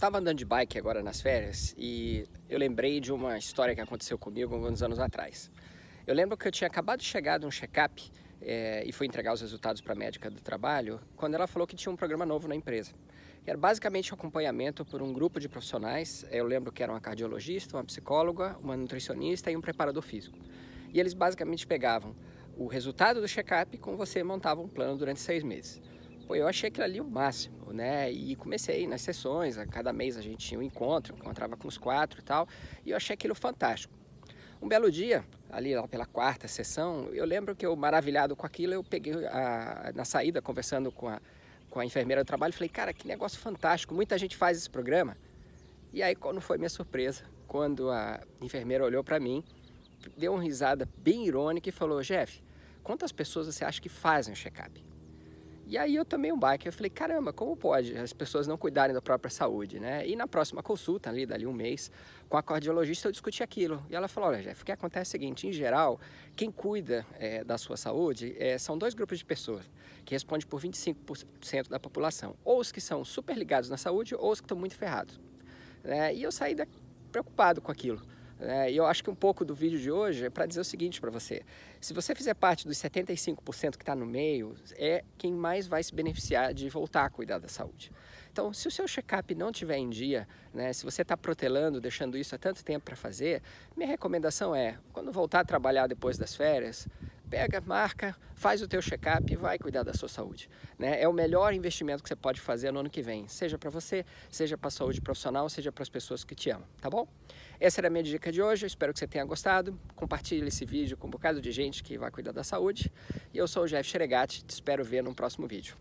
tava andando de bike agora nas férias e eu lembrei de uma história que aconteceu comigo alguns anos atrás. Eu lembro que eu tinha acabado de chegar de um check-up é, e fui entregar os resultados para a médica do trabalho, quando ela falou que tinha um programa novo na empresa. Era basicamente um acompanhamento por um grupo de profissionais, eu lembro que era uma cardiologista, uma psicóloga, uma nutricionista e um preparador físico. E eles basicamente pegavam o resultado do check-up com você montava um plano durante seis meses. Pô, eu achei aquilo ali o máximo, né? E comecei nas sessões, a cada mês a gente tinha um encontro, encontrava com os quatro e tal, e eu achei aquilo fantástico. Um belo dia, ali pela quarta sessão, eu lembro que eu, maravilhado com aquilo, eu peguei a, na saída, conversando com a, com a enfermeira do trabalho, falei, cara, que negócio fantástico, muita gente faz esse programa. E aí, quando foi minha surpresa, quando a enfermeira olhou para mim, deu uma risada bem irônica e falou, Jeff, quantas pessoas você acha que fazem o check-up? E aí eu tomei um baque, eu falei, caramba, como pode as pessoas não cuidarem da própria saúde, né? E na próxima consulta, ali, dali um mês, com a cardiologista eu discuti aquilo. E ela falou, olha Jeff, o que acontece é o seguinte, em geral, quem cuida é, da sua saúde é, são dois grupos de pessoas, que respondem por 25% da população. Ou os que são super ligados na saúde, ou os que estão muito ferrados. Né? E eu saí da... preocupado com aquilo. É, e eu acho que um pouco do vídeo de hoje é para dizer o seguinte para você: se você fizer parte dos 75% que está no meio, é quem mais vai se beneficiar de voltar a cuidar da saúde. Então, se o seu check-up não tiver em dia, né, se você está protelando, deixando isso há tanto tempo para fazer, minha recomendação é: quando voltar a trabalhar depois das férias, pega, marca, faz o teu check-up e vai cuidar da sua saúde. Né? É o melhor investimento que você pode fazer no ano que vem, seja para você, seja para a saúde profissional, seja para as pessoas que te amam, tá bom? Essa era a minha dica de hoje, espero que você tenha gostado. Compartilhe esse vídeo com um bocado de gente que vai cuidar da saúde. E eu sou o Jeff Xeregatti, te espero ver no próximo vídeo.